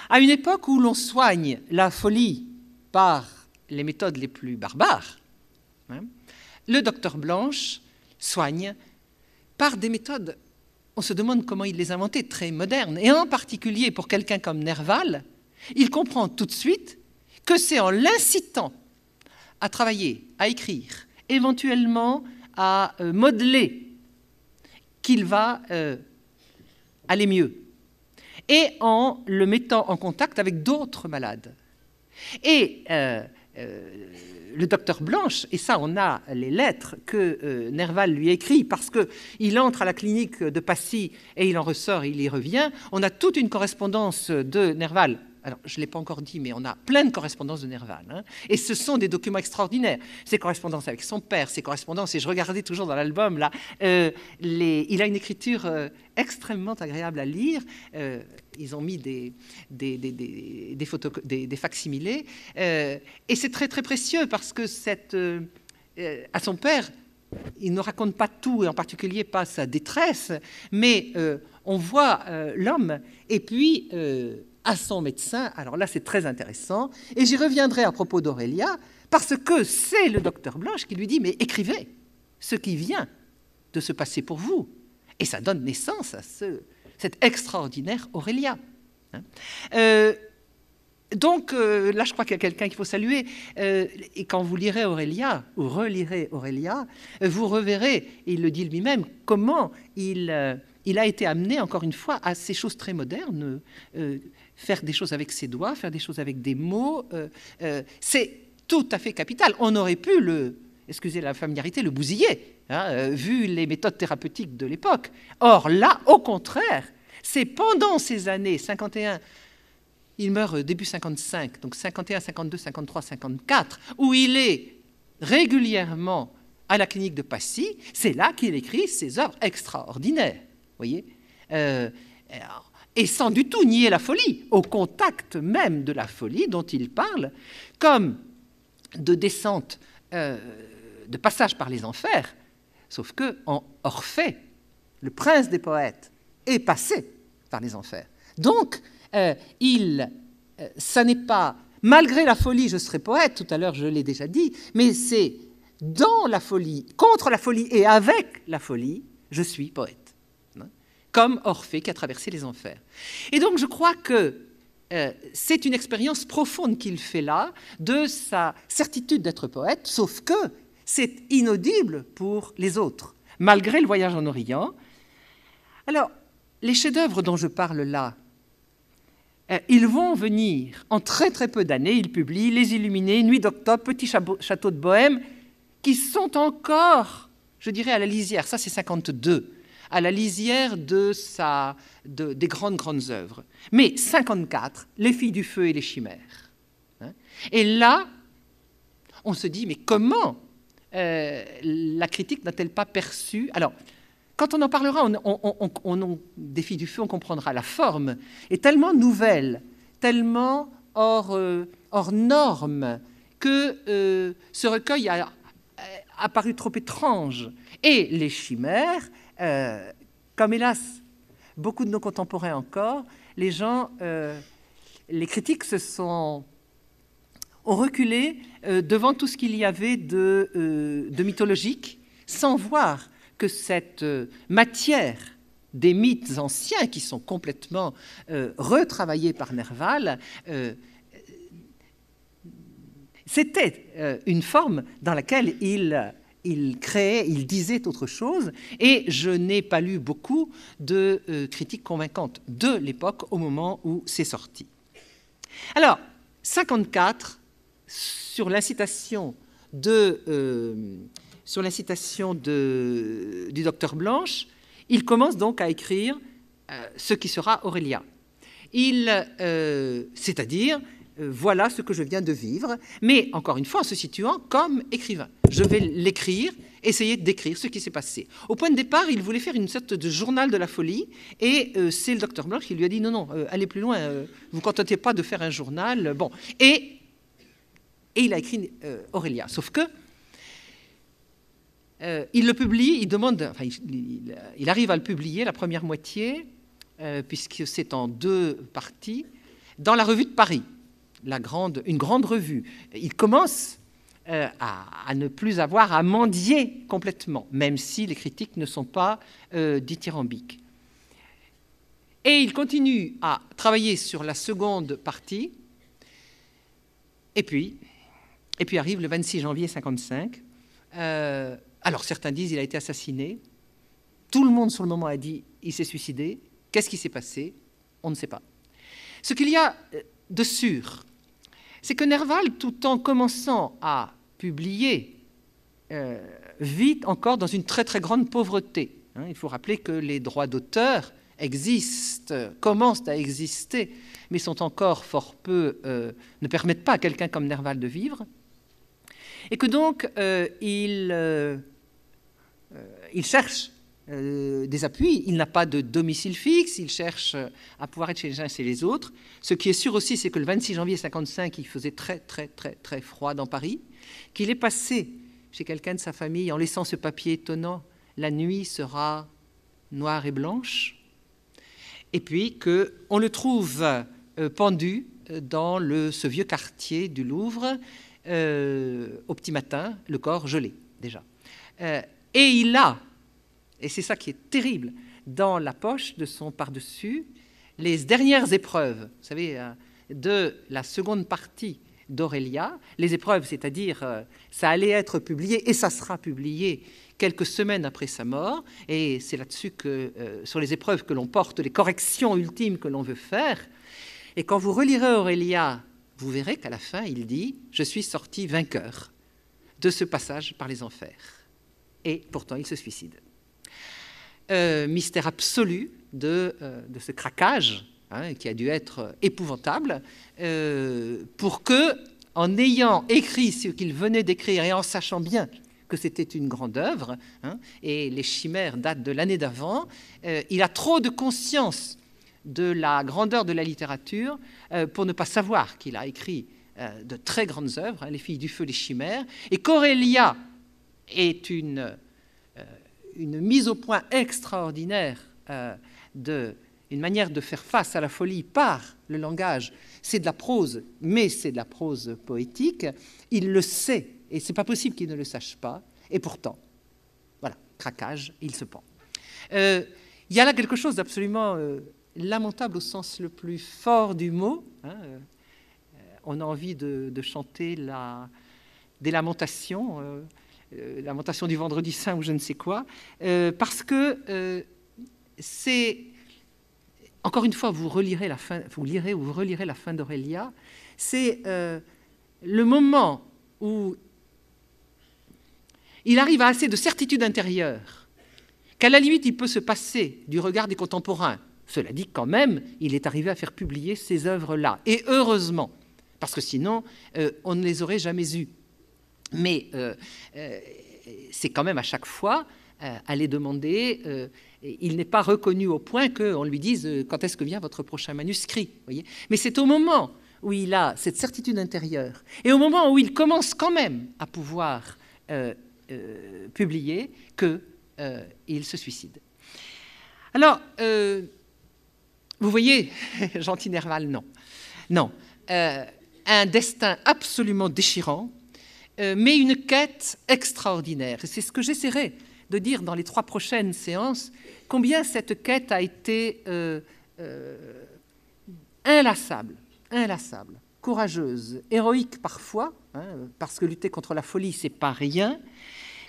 À une époque où l'on soigne la folie par les méthodes les plus barbares, hein, le docteur Blanche soigne par des méthodes, on se demande comment il les inventées, très modernes. Et en particulier pour quelqu'un comme Nerval, il comprend tout de suite que c'est en l'incitant à travailler, à écrire, éventuellement à euh, modeler, qu'il va euh, aller mieux. Et en le mettant en contact avec d'autres malades. Et euh, euh, le docteur Blanche, et ça on a les lettres que euh, Nerval lui écrit, parce qu'il entre à la clinique de Passy et il en ressort, il y revient, on a toute une correspondance de Nerval alors je ne l'ai pas encore dit, mais on a plein de correspondances de Nerval. Hein, et ce sont des documents extraordinaires. Ses correspondances avec son père, ses correspondances, et je regardais toujours dans l'album, là, euh, les, il a une écriture euh, extrêmement agréable à lire. Euh, ils ont mis des, des, des, photos, des, des facsimilés. et c'est très, très précieux parce que cette, à son père, il ne raconte pas tout, et en particulier pas sa détresse, mais on voit l'homme, et puis à son médecin. Alors là, c'est très intéressant. Et j'y reviendrai à propos d'Aurélia, parce que c'est le docteur Blanche qui lui dit, mais écrivez ce qui vient de se passer pour vous. Et ça donne naissance à ce, cette extraordinaire Aurélia. Hein. Euh, donc euh, là, je crois qu'il y a quelqu'un qu'il faut saluer. Euh, et quand vous lirez Aurélia, ou relirez Aurélia, vous reverrez, il le dit lui-même, comment il, a été amené, encore une fois, à ces choses très modernes faire des choses avec ses doigts, faire des choses avec des mots, euh, euh, c'est tout à fait capital. On aurait pu le, excusez la familiarité, le bousiller, hein, euh, vu les méthodes thérapeutiques de l'époque. Or là, au contraire, c'est pendant ces années 51, il meurt début 55, donc 51, 52, 53, 54, où il est régulièrement à la clinique de Passy, c'est là qu'il écrit ses œuvres extraordinaires. Voyez alors, et sans du tout nier la folie, au contact même de la folie dont il parle, comme de descente, euh, de passage par les enfers, sauf que en Orphée, le prince des poètes est passé par les enfers. Donc, euh, il, euh, ça n'est pas, malgré la folie, je serai poète, tout à l'heure je l'ai déjà dit, mais c'est dans la folie, contre la folie et avec la folie, je suis poète comme Orphée qui a traversé les enfers. Et donc je crois que euh, c'est une expérience profonde qu'il fait là de sa certitude d'être poète, sauf que c'est inaudible pour les autres, malgré le voyage en Orient. Alors, les chefs-d'œuvre dont je parle là, euh, ils vont venir en très très peu d'années. il publie Les Illuminés, Nuit d'octobre, Petit Château de Bohème, qui sont encore, je dirais, à la lisière. Ça, c'est 52 à la lisière de sa, des grandes, grandes œuvres. Mais 54, Les filles du feu et les chimères. Hein. Et là, on se dit, mais comment euh, la critique n'a-t-elle pas perçu Alors, quand on en parlera, on, on, des filles du feu, on comprendra la forme, est tellement nouvelle, tellement hors, euh, hors norme, que euh, ce recueil a, apparu a paru trop étrange. Et les chimères euh, comme hélas beaucoup de nos contemporains encore, les gens, euh, les critiques se sont ont reculé euh, devant tout ce qu'il y avait de, de, mythologique, sans voir que cette matière des mythes anciens, qui sont complètement retravaillés par Nerval, c'était une forme dans laquelle il il créait, il disait autre chose, et je n'ai pas lu beaucoup de euh, critiques convaincantes de l'époque au moment où c'est sorti. Alors, 54, sur l'incitation euh, sur l'incitation du docteur Blanche, il commence donc à écrire euh, ce qui sera Aurélia. c'est-à-dire euh, voilà ce que je viens de vivre, mais encore une fois en se situant comme écrivain. Je vais l'écrire, essayer d'écrire ce qui s'est passé. Au point de départ, il voulait faire une sorte de journal de la folie, et euh, c'est le docteur Bloch qui lui a dit non, non, euh, allez plus loin, vous contentez pas de faire un journal. bon, et, et il a écrit Aurélia, sauf que il le publie, il demande, enfin, il, arrive à le publier la première moitié, puisque c'est en deux parties, dans la revue de Paris grande, une grande revue. Il commence euh, à, ne plus avoir à mendier complètement, même si les critiques ne sont pas euh, dithyrambiques. Et il continue à travailler sur la seconde partie. Et puis, et puis arrive le 26 janvier 55. Euh, alors certains disent il a été assassiné. Tout le monde sur le moment a dit il s'est suicidé. Qu'est-ce qui s'est passé On ne sait pas. Ce qu'il y a de sûr, c'est que Nerval, tout en commençant à publier, euh, vit encore dans une très très grande pauvreté. Hein. il faut rappeler que les droits d'auteur existent, commencent à exister, mais sont encore fort peu, euh, ne permettent pas à quelqu'un comme Nerval de vivre. Et que donc, euh, il, il cherche euh, des appuis, il n'a pas de domicile fixe, il cherche euh, à pouvoir être chez les uns et les autres. Ce qui est sûr aussi, c'est que le 26 janvier 55, il faisait très très très très froid dans Paris, qu'il est passé chez quelqu'un de sa famille en laissant ce papier étonnant, la nuit sera noire et blanche, et puis qu'on le trouve euh, pendu dans ce vieux quartier du Louvre au petit matin, le corps gelé déjà. et il a et c'est ça qui est terrible, dans la poche de son par-dessus, les dernières épreuves, vous savez, euh, de la seconde partie d'Aurélia, les épreuves, c'est-à-dire euh, ça allait être publié et ça sera publié quelques semaines après sa mort, et c'est là-dessus que, euh, sur les épreuves que l'on porte, les corrections ultimes que l'on veut faire. Et quand vous relirez Aurélia, vous verrez qu'à la fin, il dit Je suis sorti vainqueur de ce passage par les enfers. Et pourtant, il se suicide. Euh, mystère absolu de, euh, ce craquage, hein, qui a dû être épouvantable, euh, pour que, en ayant écrit ce qu'il venait d'écrire et en sachant bien que c'était une grande œuvre, hein, et les chimères datent de l'année d'avant, il a trop de conscience de la grandeur de la littérature pour ne pas savoir qu'il a écrit de très grandes œuvres, hein, Les filles du feu, les chimères, et qu'Aurélia est une une mise au point extraordinaire euh, d'une une manière de faire face à la folie par le langage. C'est de la prose, mais c'est de la prose poétique. Il le sait, et c'est pas possible qu'il ne le sache pas. Et pourtant, voilà, craquage, il se pend. Euh, il y a là quelque chose d'absolument euh, lamentable au sens le plus fort du mot. Hein, on a envie de, chanter la, des lamentations. Euh, lamentation du vendredi saint ou je ne sais quoi, euh, parce que euh, c'est... Encore une fois, vous, relirez la fin, vous lirez ou vous relirez la fin d'Aurélia, c'est le moment où il arrive à assez de certitude intérieure qu'à la limite il peut se passer du regard des contemporains. Cela dit, quand même, il est arrivé à faire publier ces œuvres-là. Et heureusement, parce que sinon, on ne les aurait jamais eues. Mais euh, euh, c'est quand même à chaque fois euh, à aller demander. il n'est pas reconnu au point qu'on lui dise quand est-ce que vient votre prochain manuscrit. Voyez Mais c'est au moment où il a cette certitude intérieure et au moment où il commence quand même à pouvoir publier qu'il se suicide. Alors, vous voyez, Gentil Nerval, non. Non. un destin absolument déchirant euh, mais une quête extraordinaire. c'est ce que j'essaierai de dire dans les trois prochaines séances, combien cette quête a été euh, euh, inlassable, inlassable, courageuse, héroïque parfois, hein, parce que lutter contre la folie, c'est pas rien.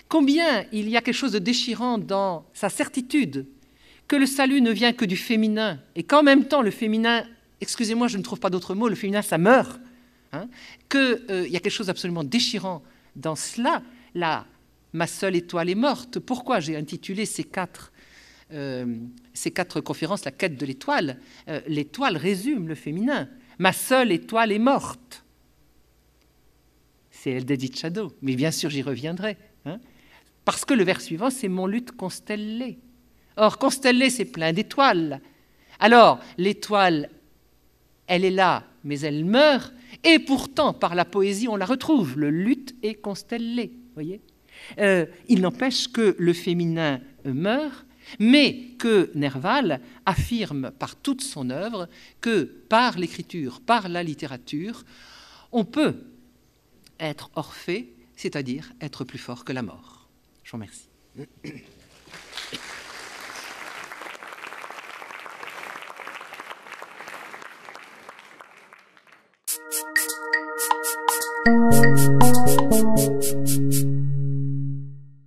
Combien il y a quelque chose de déchirant dans sa certitude que le salut ne vient que du féminin, et qu'en même temps le féminin, excusez-moi, je ne trouve pas d'autre mot, le féminin, ça meurt. Hein, qu'il euh, y a quelque chose d'absolument déchirant dans cela. Là, ma seule étoile est morte. Pourquoi j'ai intitulé ces quatre, euh, ces quatre conférences La quête de l'étoile euh, L'étoile résume le féminin. Ma seule étoile est morte. C'est d'Edith Shadow, mais bien sûr j'y reviendrai. Hein. parce que le vers suivant, c'est Mon lutte constellée. Or, constellée, c'est plein d'étoiles. Alors, l'étoile, elle est là, mais elle meurt, et pourtant, par la poésie, on la retrouve. Le lutte est constellé. Voyez euh, il n'empêche que le féminin meurt, mais que Nerval affirme par toute son œuvre que par l'écriture, par la littérature, on peut être orphée, c'est-à-dire être plus fort que la mort. Je vous remercie. you.